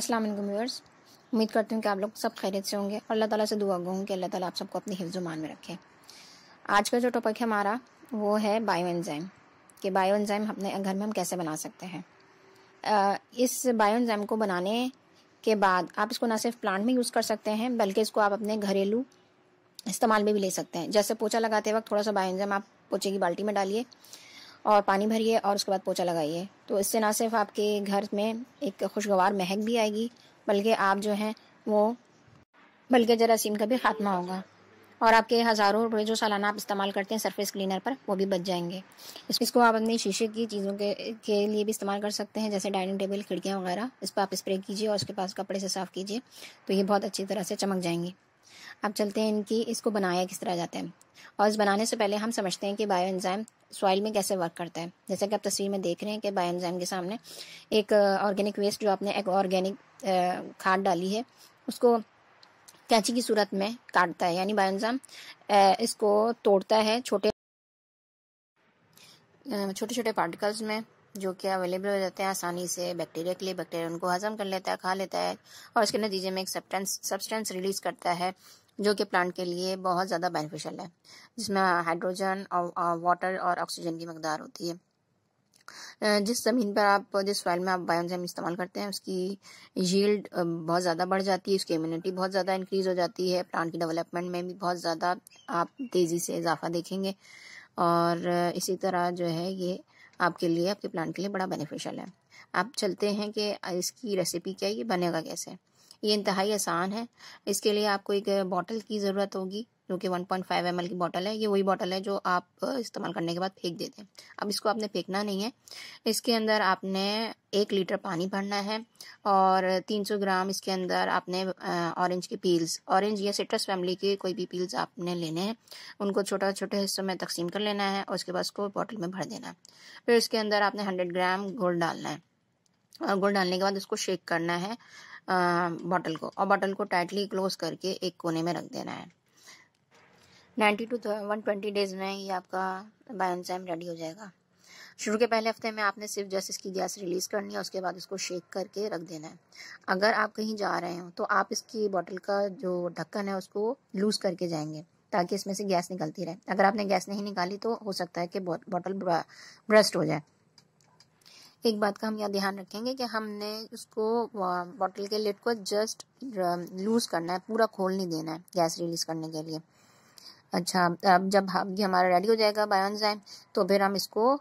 अस्सलाम वालेकुम व्यूअर्स उम्मीद करती हूँ कि आप लोग सब खैरियत से होंगे और अल्लाह ताला से दुआ गूँ कि अल्लाह ताला आप सबको अपनी हिफ्जुमान में रखे आज का जो टॉपिक है हमारा वो है बायो एंजाइम कि बायो एंजाइम अपने घर में हम कैसे बना सकते हैं इस बायो एंजाइम को बनाने के बाद आप इसको ना सिर्फ प्लांट में यूज़ कर सकते हैं बल्कि इसको आप अपने घरेलू इस्तेमाल में भी ले सकते हैं जैसे पोछा लगाते वक्त थोड़ा सा बायो एंजाइम आप पोछे की बाल्टी में डालिए और पानी भरिए और उसके बाद पोछा लगाइए तो इससे ना सिर्फ आपके घर में एक खुशगवार महक भी आएगी बल्कि आप जो हैं वो बल्कि जरासीम का भी खात्मा होगा और आपके हज़ारों रुपये जो सालाना आप इस्तेमाल करते हैं सरफेस क्लीनर पर वो भी बच जाएंगे इसको आप अपने शीशे की चीज़ों के के लिए भी इस्तेमाल कर सकते हैं जैसे डाइनिंग टेबल खिड़कियाँ वगैरह इस पर आप स्प्रे कीजिए और उसके पास कपड़े से साफ़ कीजिए तो ये बहुत अच्छी तरह से चमक जाएंगी अब चलते हैं इनकी इसको बनाया किस तरह जाता है और इस बनाने से पहले हम समझते हैं कि बायो एंजाइम सॉइल में कैसे वर्क करता है जैसे कि आप तस्वीर में देख रहे हैं कि बायोनजाइम के सामने एक ऑर्गेनिक वेस्ट जो आपने एक ऑर्गेनिक खाद डाली है उसको कैंची की सूरत में काटता है यानी बायोनजाम इसको तोड़ता है छोटे छोटे छोटे पार्टिकल्स में जो कि अवेलेबल हो जाते हैं आसानी से बैक्टीरिया के लिए बैक्टीरिया उनको हजम कर लेता है खा लेता है और इसके नतीजे में एक सब्सटेंस सब्सटेंस रिलीज करता है जो कि प्लांट के लिए बहुत ज़्यादा बेनिफिशियल है जिसमें हाइड्रोजन और वाटर और ऑक्सीजन की मकदार होती है जिस ज़मीन पर आप जिस सॉइल में आप बायोजेम इस्तेमाल करते हैं उसकी यील्ड बहुत ज़्यादा बढ़ जाती है उसकी इम्यूनिटी बहुत ज़्यादा इंक्रीज़ हो जाती है प्लांट की डेवलपमेंट में भी बहुत ज़्यादा आप तेज़ी से इजाफा देखेंगे और इसी तरह जो है ये आपके लिए आपके प्लांट के लिए बड़ा बेनिफिशियल है आप चलते हैं कि इसकी रेसिपी क्या है ये बनेगा कैसे ये इंतहाई आसान है इसके लिए आपको एक बॉटल की ज़रूरत होगी जो कि 1.5 पॉइंट की बॉटल है ये वही बॉटल है जो आप इस्तेमाल करने के बाद फेंक देते हैं अब इसको आपने फेंकना नहीं है इसके अंदर आपने एक लीटर पानी भरना है और 300 ग्राम इसके अंदर आपने ऑरेंज के पील्स ऑरेंज या सिट्रस फैमिली के कोई भी पील्स आपने लेने हैं उनको छोटा छोटे हिस्सों में तकसीम कर लेना है और उसके बाद उसको बॉटल में भर देना है फिर उसके अंदर आपने हंड्रेड ग्राम गुड़ डालना है और गुड़ डालने के बाद उसको शेक करना है बॉटल को और बॉटल को टाइटली क्लोज करके एक कोने में रख देना है ninety to one twenty days में ये आपका बायोनजाइम रेडी हो जाएगा शुरू के पहले हफ्ते में आपने सिर्फ जैसे इसकी गैस रिलीज़ करनी है उसके बाद इसको शेक करके रख देना है अगर आप कहीं जा रहे हो तो आप इसकी बॉटल का जो ढक्कन है उसको लूज़ करके जाएंगे ताकि इसमें से गैस निकलती रहे अगर आपने गैस नहीं निकाली तो हो सकता है कि बॉटल ब्रस्ट हो जाए एक बात का हम यहाँ ध्यान रखेंगे कि हमने उसको बॉटल के लिड को जस्ट लूज करना है पूरा खोल नहीं देना है गैस रिलीज करने के लिए अच्छा अब जब ये हमारा रेडी हो जाएगा बायोनजाइम तो फिर हम इसको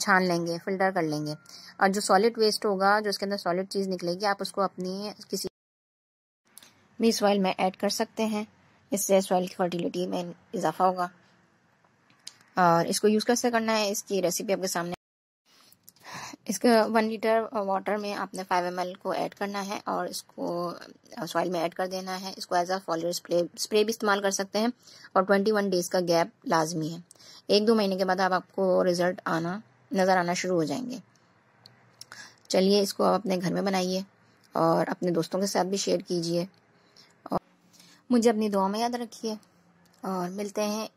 छान लेंगे फिल्टर कर लेंगे और जो सॉलिड वेस्ट होगा जो उसके अंदर सॉलिड चीज़ निकलेगी आप उसको अपनी किसी भी सॉइल में ऐड कर सकते हैं इससे सॉइल की फर्टिलिटी में इजाफा होगा और इसको यूज़ कैसे करना है इसकी रेसिपी आपके सामने इसका वन लीटर वाटर में आपने फाइव एम को ऐड करना है और इसको सॉइल uh, में ऐड कर देना है इसको as a foliar spray spray भी इस्तेमाल कर सकते हैं और ट्वेंटी वन डेज़ का गैप लाजमी है एक दो महीने के बाद आप आपको रिज़ल्ट आना नज़र आना शुरू हो जाएंगे चलिए इसको आप अपने घर में बनाइए और अपने दोस्तों के साथ भी शेयर कीजिए और मुझे अपनी दुआ में याद रखिए और मिलते हैं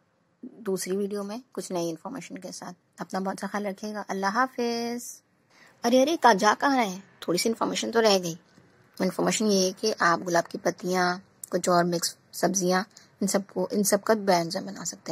दूसरी वीडियो में कुछ नई इन्फॉर्मेशन के साथ अपना बहुत सा ख्याल रखिएगा अल्लाह हाफिज़ अरे अरे का जा कहाँ रहे हैं थोड़ी सी इन्फॉर्मेशन तो रह गई तो इन्फॉर्मेशन ये है कि आप गुलाब की पत्तियाँ कुछ और मिक्स सब्जियाँ इन सबको इन सब का बना सकते हैं